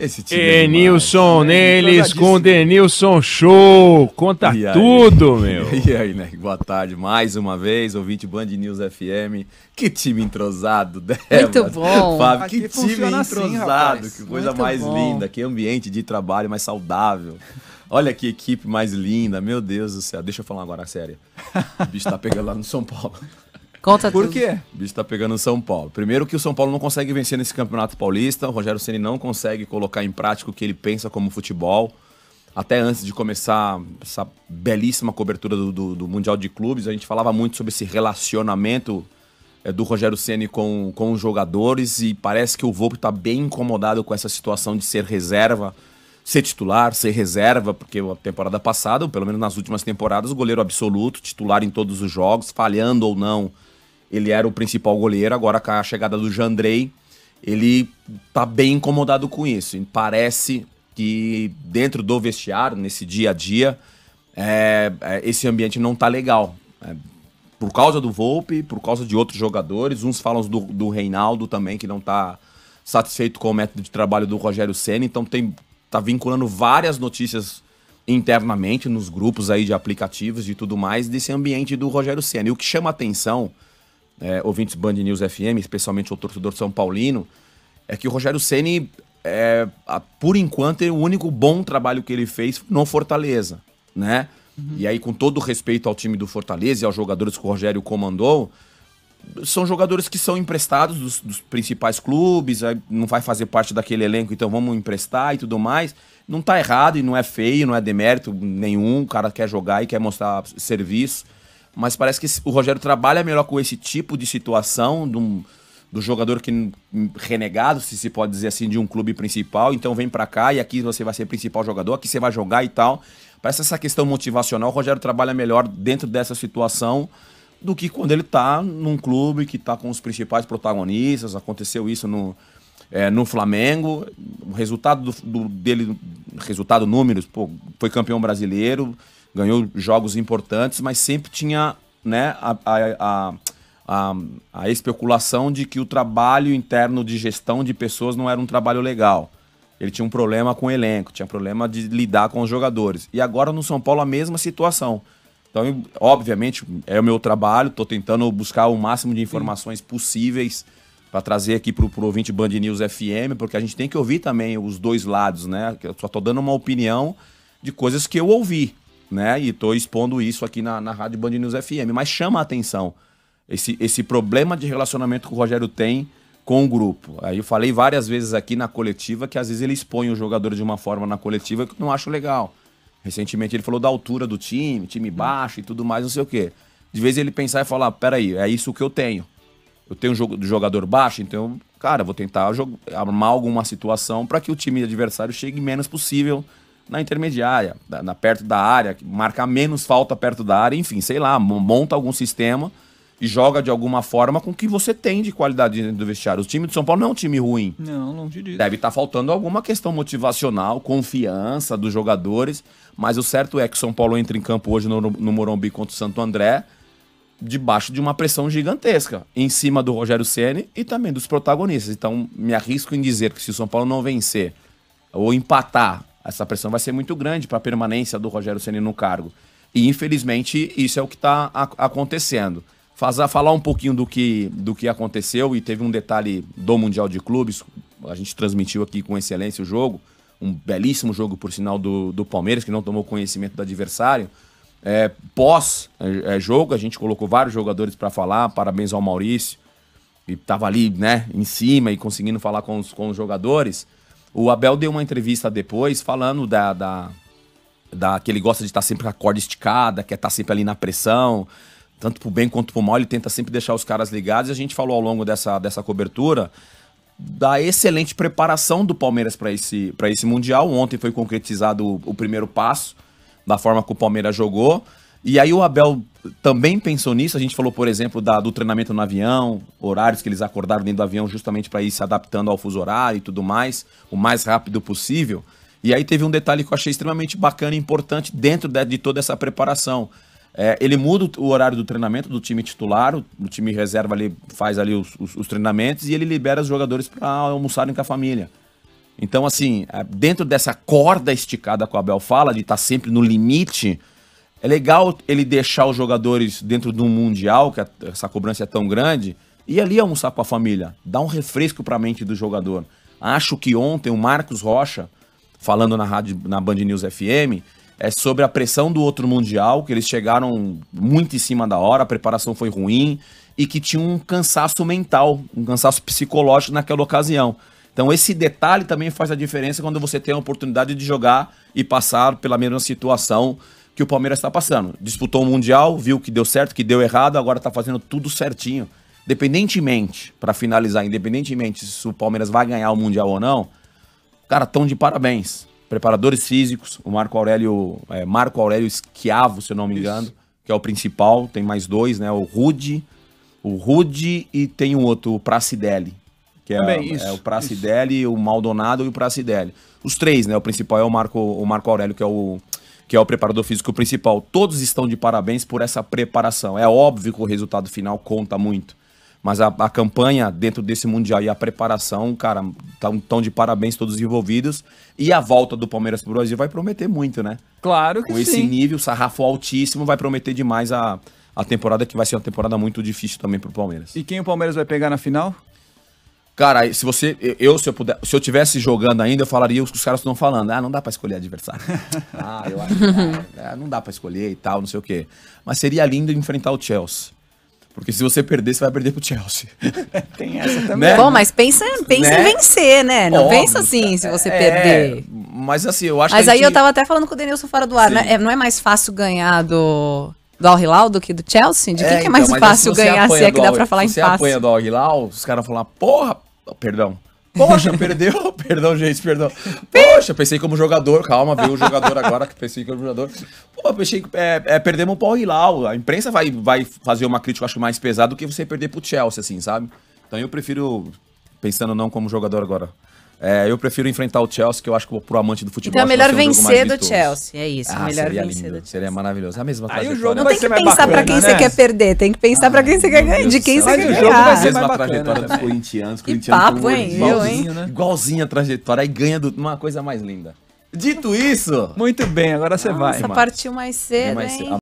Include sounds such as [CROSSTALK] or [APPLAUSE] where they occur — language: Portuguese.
Esse time Denilson, é neles com Denilson Show. Conta e tudo, [LAUGHS] aí? meu. E aí, né? Boa tarde mais uma vez, ouvinte Band News FM. Que time entrosado, Débora. Né, Muito bom. Fábio, que time assim, entrosado. Assim, que coisa Muito mais bom. linda. Que ambiente de trabalho mais saudável. Olha que equipe mais linda, meu Deus do céu. Deixa eu falar agora sério. O bicho tá pegando lá no São Paulo. Conta Por tudo. quê? O bicho tá pegando o São Paulo. Primeiro que o São Paulo não consegue vencer nesse Campeonato Paulista, o Rogério Ceni não consegue colocar em prática o que ele pensa como futebol. Até antes de começar essa belíssima cobertura do, do, do Mundial de Clubes, a gente falava muito sobre esse relacionamento é, do Rogério Ceni com, com os jogadores e parece que o Volpe tá bem incomodado com essa situação de ser reserva, ser titular, ser reserva, porque a temporada passada, ou pelo menos nas últimas temporadas, o goleiro absoluto, titular em todos os jogos, falhando ou não ele era o principal goleiro, agora com a chegada do Jandrei, ele tá bem incomodado com isso. E parece que dentro do vestiário, nesse dia a dia, é, é, esse ambiente não tá legal. É, por causa do Volpe, por causa de outros jogadores, uns falam do, do Reinaldo também, que não tá satisfeito com o método de trabalho do Rogério Senna, então tem, tá vinculando várias notícias internamente nos grupos aí de aplicativos e tudo mais desse ambiente do Rogério Senna. E o que chama atenção é, ouvintes Band News FM, especialmente o torcedor São Paulino, é que o Rogério Ceni é, a, por enquanto, é o único bom trabalho que ele fez no Fortaleza, né? Uhum. E aí, com todo respeito ao time do Fortaleza e aos jogadores que o Rogério comandou, são jogadores que são emprestados dos, dos, principais clubes, não vai fazer parte daquele elenco, então vamos emprestar e tudo mais. Não tá errado e não é feio, não é demérito nenhum, o cara quer jogar e quer mostrar serviço mas parece que o Rogério trabalha melhor com esse tipo de situação do, um, do jogador que hum, renegado, se se pode dizer assim, de um clube principal. Então vem para cá e aqui você vai ser principal jogador, aqui você vai jogar e tal. Parece essa questão motivacional, o Rogério trabalha melhor dentro dessa situação do que quando ele tá num clube que tá com os principais protagonistas. Aconteceu isso no, é, no Flamengo. O resultado do, do, dele, resultado números, pô, foi campeão brasileiro ganhou jogos importantes, mas sempre tinha né, a, a, a, a, especulação de que o trabalho interno de gestão de pessoas não era um trabalho legal. Ele tinha um problema com o elenco, tinha problema de lidar com os jogadores. E agora no São Paulo a mesma situação. Então, eu, obviamente, é o meu trabalho, estou tentando buscar o máximo de informações Sim. possíveis para trazer aqui para o ouvinte Band News FM, porque a gente tem que ouvir também os dois lados, né? Eu só estou dando uma opinião de coisas que eu ouvi né? E estou expondo isso aqui na, na Rádio Band News FM. Mas chama a atenção esse, esse problema de relacionamento que o Rogério tem com o grupo. Aí eu falei várias vezes aqui na coletiva que às vezes ele expõe o jogador de uma forma na coletiva que eu não acho legal. Recentemente ele falou da altura do time, time baixo e tudo mais, não sei o quê. De vez ele pensar e falar, peraí, é isso que eu tenho. Eu tenho um jogador baixo, então, cara, vou tentar armar alguma situação para que o time adversário chegue menos possível na intermediária, na, perto da área, marcar menos falta perto da área, enfim, sei lá, monta algum sistema e joga de alguma forma com o que você tem de qualidade dentro do vestiário. O time do São Paulo não é um time ruim. Não, não diria. Deve estar tá faltando alguma questão motivacional, confiança dos jogadores, mas o certo é que o São Paulo entra em campo hoje no, no Morumbi contra o Santo André debaixo de uma pressão gigantesca em cima do Rogério Ceni e também dos protagonistas. Então, me arrisco em dizer que se o São Paulo não vencer ou empatar essa pressão vai ser muito grande para a permanência do Rogério Ceni no cargo. E infelizmente isso é o que está acontecendo. Fazer, falar um pouquinho do que, do que aconteceu e teve um detalhe do Mundial de Clubes. A gente transmitiu aqui com excelência o jogo, um belíssimo jogo, por sinal, do, do Palmeiras, que não tomou conhecimento do adversário. É, Pós-jogo, é, é a gente colocou vários jogadores para falar, parabéns ao Maurício, e estava ali né, em cima e conseguindo falar com os, com os jogadores. O Abel deu uma entrevista depois falando da, da, da que ele gosta de estar sempre com a corda esticada, quer estar sempre ali na pressão, tanto pro bem quanto pro mal, ele tenta sempre deixar os caras ligados. E a gente falou ao longo dessa, dessa cobertura da excelente preparação do Palmeiras para esse, esse Mundial. Ontem foi concretizado o, o primeiro passo da forma que o Palmeiras jogou. E aí o Abel também pensou nisso. A gente falou, por exemplo, da, do treinamento no avião, horários que eles acordaram dentro do avião justamente para ir se adaptando ao fuso horário e tudo mais, o mais rápido possível. E aí teve um detalhe que eu achei extremamente bacana e importante dentro de, de toda essa preparação. É, ele muda o horário do treinamento do time titular, o, o time reserva ali faz ali os, os, os treinamentos e ele libera os jogadores para almoçarem com a família. Então, assim, é, dentro dessa corda esticada que o Abel fala, de estar tá sempre no limite, é legal ele deixar os jogadores dentro de um mundial, que essa cobrança é tão grande, e ali almoçar com a família, dar um refresco para a mente do jogador. Acho que ontem o Marcos Rocha, falando na rádio, na Band News FM, é sobre a pressão do outro mundial, que eles chegaram muito em cima da hora, a preparação foi ruim e que tinha um cansaço mental, um cansaço psicológico naquela ocasião. Então esse detalhe também faz a diferença quando você tem a oportunidade de jogar e passar pela mesma situação que o Palmeiras está passando. Disputou o Mundial, viu que deu certo, que deu errado, agora está fazendo tudo certinho. Independentemente, para finalizar, independentemente se o Palmeiras vai ganhar o Mundial ou não, cara, tão de parabéns. Preparadores físicos, o Marco Aurélio, é, Marco Aurélio Schiavo, se eu não me engano, Isso. que é o principal, tem mais dois, né? O Rude, o Rude e tem um outro, o Pracidelli, que é, isso, é, o Pracidelli, isso. o Maldonado e o Pracidelli. Os três, né? O principal é o Marco, o Marco Aurélio, que é o que é o preparador físico principal. Todos estão de parabéns por essa preparação. É óbvio que o resultado final conta muito. Mas a, a campanha dentro desse Mundial e a preparação, cara, estão de parabéns todos os envolvidos. E a volta do Palmeiras para o Brasil vai prometer muito, né? Claro que Com esse nível, sarrafo altíssimo, vai prometer demais a, a temporada que vai ser uma temporada muito difícil também para o Palmeiras. E quem o Palmeiras vai pegar na final? Cara, se você. Eu, se eu puder, se eu tivesse jogando ainda, eu falaria os que os caras estão falando. Ah, não dá para escolher adversário. [LAUGHS] ah, eu acho que né? ah, não dá para escolher e tal, não sei o quê. Mas seria lindo enfrentar o Chelsea. Porque se você perder, você vai perder pro Chelsea. [LAUGHS] Tem essa também. Né? Bom, mas pensa, pensa né? em vencer, né? Não Óbvio, pensa assim se você é, perder. Mas assim, eu acho mas que. Mas aí gente... eu tava até falando com o Denilson fora do ar, né? É, não é mais fácil ganhar do. Do Al Hilal do que do Chelsea? De é, quem que é então, mais assim, fácil ganhar, se é que dá pra falar em fácil? Se você apanha do Al Hilal, os caras vão falar, porra, perdão. Poxa, [LAUGHS] perdeu. perdão, gente, perdão. Poxa, pensei como jogador. Calma, veio o jogador agora que pensei como jogador. Pô, pensei que é, é, perdemos o Paul Hilal. A imprensa vai, vai fazer uma crítica, acho que mais pesada do que você perder pro Chelsea, assim, sabe? Então eu prefiro, pensando não como jogador agora, é, eu prefiro enfrentar o Chelsea, que eu acho que pro amante do futebol. Então é melhor vencer do Chelsea. É isso. Ah, melhor seria vencer lindo, do Seria maravilhoso. A mesma trajetória. Aí o jogo não tem que pensar bacana, pra quem né? você quer perder, tem que pensar ah, pra quem você quer ganhar. De quem você quer ganhar. A mesma trajetória né? dos corintianos, papo, hein? Igualzinho, né? Igualzinho a trajetória. Aí ganha de uma coisa mais linda. Dito isso. Muito bem, agora você vai. Nossa, partiu mais cedo. É mais cedo.